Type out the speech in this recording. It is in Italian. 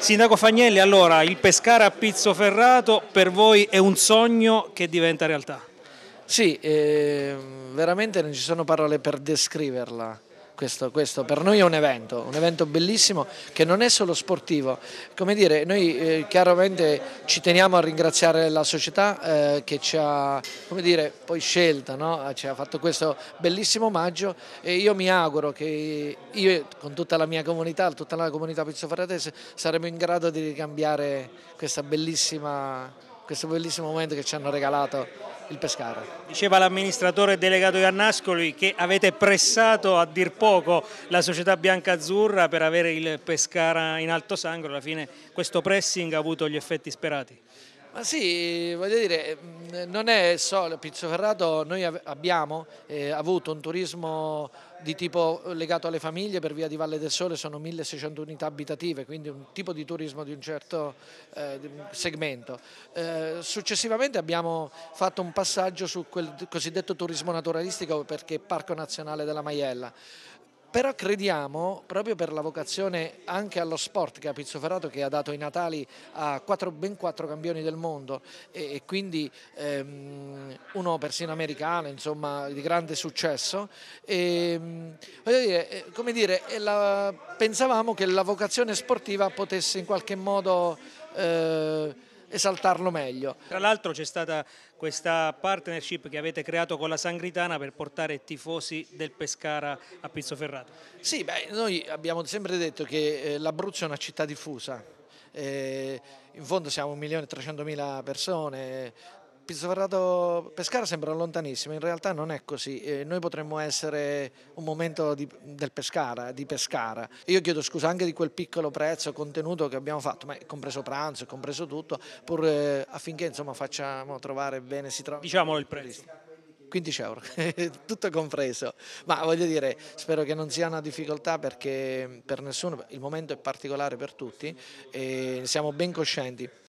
Sindaco Fagnelli, allora il Pescara a Pizzo Ferrato per voi è un sogno che diventa realtà? Sì, eh, veramente non ci sono parole per descriverla. Questo, questo, per noi è un evento, un evento bellissimo che non è solo sportivo, come dire, noi eh, chiaramente ci teniamo a ringraziare la società eh, che ci ha dire, poi scelta, no? Eh, ci ha fatto questo bellissimo omaggio e io mi auguro che io con tutta la mia comunità, tutta la comunità pizzofaratese saremo in grado di ricambiare questo bellissimo momento che ci hanno regalato il Pescara. Diceva l'amministratore delegato Iannascoli che avete pressato a dir poco la società bianca-azzurra per avere il Pescara in alto sangro, alla fine questo pressing ha avuto gli effetti sperati. Ma sì, voglio dire, ehm, non è solo Pizzoferrato, noi abbiamo eh, avuto un turismo di tipo eh, legato alle famiglie per via di Valle del Sole, sono 1600 unità abitative, quindi un tipo di turismo di un certo eh, segmento. Eh, successivamente abbiamo fatto un passaggio su quel cosiddetto turismo naturalistico perché è Parco Nazionale della Maiella però crediamo, proprio per la vocazione anche allo sport che ha Pizzoferrato, che ha dato i Natali a 4, ben quattro campioni del mondo e, e quindi ehm, uno persino americano, insomma, di grande successo, e, ehm, dire, eh, come dire, la, pensavamo che la vocazione sportiva potesse in qualche modo... Eh, esaltarlo meglio. Tra l'altro c'è stata questa partnership che avete creato con la Sangritana per portare tifosi del Pescara a Pizzoferrato. Sì, beh, noi abbiamo sempre detto che eh, l'Abruzzo è una città diffusa, eh, in fondo siamo 1.300.000 persone, Pizzovarado Pescara sembra lontanissimo, in realtà non è così. Eh, noi potremmo essere un momento di, del Pescara, di Pescara. Io chiedo scusa anche di quel piccolo prezzo contenuto che abbiamo fatto, ma compreso pranzo, compreso tutto, pur, eh, affinché insomma, facciamo trovare bene, si trova. Diciamolo il prezzo. 15 euro, tutto compreso, ma voglio dire, spero che non sia una difficoltà perché per nessuno, il momento è particolare per tutti e siamo ben coscienti